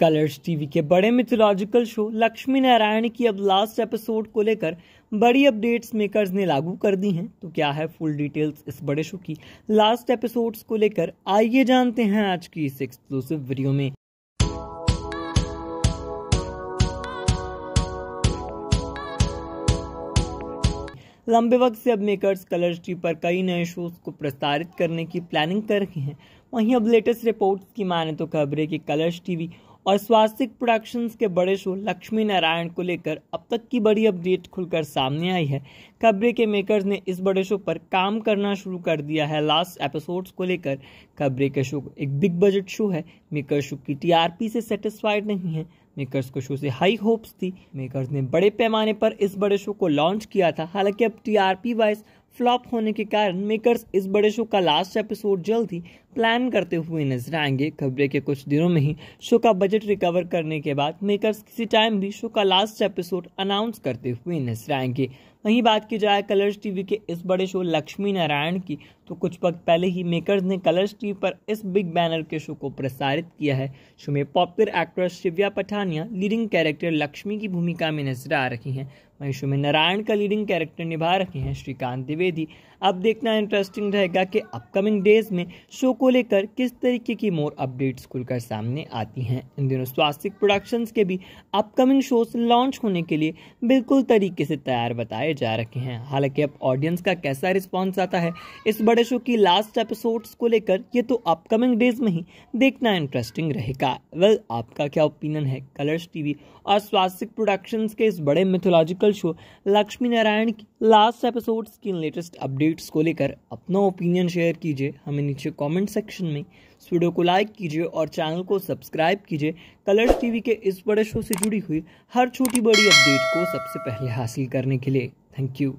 Colors TV के बड़े mythological show Lakshmi Narayan की अब लास्ट एपिसोड को लेकर बड़ी अपडेट्स मेकर्स ने लागू कर दी हैं तो क्या है फुल डिटेल्स इस बड़े शो की लास्ट एपिसोड्स को लेकर आइए जानते हैं आज की इस एक्सक्लूसिव वीडियो में लंबे वक्त से अब मेकर्स कलर्स टी पर कई नए शोज को प्रसारित करने की प्लानिंग कर रहे हैं वहीं अब लेटेस्ट रिपोर्ट्स की माने तो खबरें कि कलर्स टीवी और स्वास्तिक प्रोडक्शंस के बड़े शो लक्ष्मी नारायण को लेकर अब तक की बड़ी अपडेट खुलकर सामने आई है कब्रे के मेकर्स ने इस बड़े शो पर काम करना शुरू कर दिया है लास्ट एपिसोड्स को लेकर कब्रे के शो एक बिग बजट शो है मेकर शो की टीआरपी से सेटिस्फाइड नहीं है मेकर्स को शो से हाई होप्स थी मेकर्स ने बड़े पैमाने पर इस बड़े शो को लॉन्च किया था हालांकि अब टीआरपी वाइज फ्लॉप होने के कारण मेकर्स इस बड़े शो का लास्ट एपिसोड जल्द ही प्लान करते हुए नजर आएंगे खबरें के कुछ दिनों में ही शो का बजट रिकवर करने के बाद मेकर्स किसी टाइम भी शो का लास्ट एपिसोड अनाउंस करते हुए नजर आएंगे वहीं बात की जाए कलर्स टीवी के इस बड़े शो लक्ष्मी नारायण की तो कुछ वक्त पहले ही मेकर्स ने कलर्स टीवी पर इस बिग बैनर के शो को प्रसारित किया है शो में पॉपुलर एक्ट्रेस शिव्या पठानिया लीडिंग कैरेक्टर लक्ष्मी की भूमिका में नजर आ रही हैं वहीं शो में नारायण का लीडिंग कैरेक्टर निभा रहे हैं श्रीकांत द्विवेदी अब देखना इंटरेस्टिंग रहेगा कि अपकमिंग डेज में शो को लेकर किस तरीके की मोर अपडेट्स खुलकर सामने आती हैं इन दिनों स्वास्तिक प्रोडक्शंस के भी अपकमिंग शोज लॉन्च होने के लिए बिल्कुल तरीके से तैयार बताए जा रखे हैं हालांकि अब ऑडियंस का कैसा रिस्पॉन्स आता है इस बड़े शो की लास्ट एपिसोड्स को लेकर ये तो अपकमिंग डेज में ही देखना इंटरेस्टिंग रहेगा वेल आपका क्या ओपिनियन है कलर्स टीवी और स्वास्तिक प्रोडक्शंस के इस बड़े मिथोलॉजिकल शो लक्ष्मी नारायण की लास्ट एपिसोड्स की लेटेस्ट अपडेट्स को लेकर अपना ओपिनियन शेयर कीजिए हमें नीचे कमेंट सेक्शन में इस वीडियो को लाइक कीजिए और चैनल को सब्सक्राइब कीजिए कलर्स टीवी के इस बड़े शो से जुड़ी हुई हर छोटी बड़ी अपडेट को सबसे पहले हासिल करने के लिए Thank you.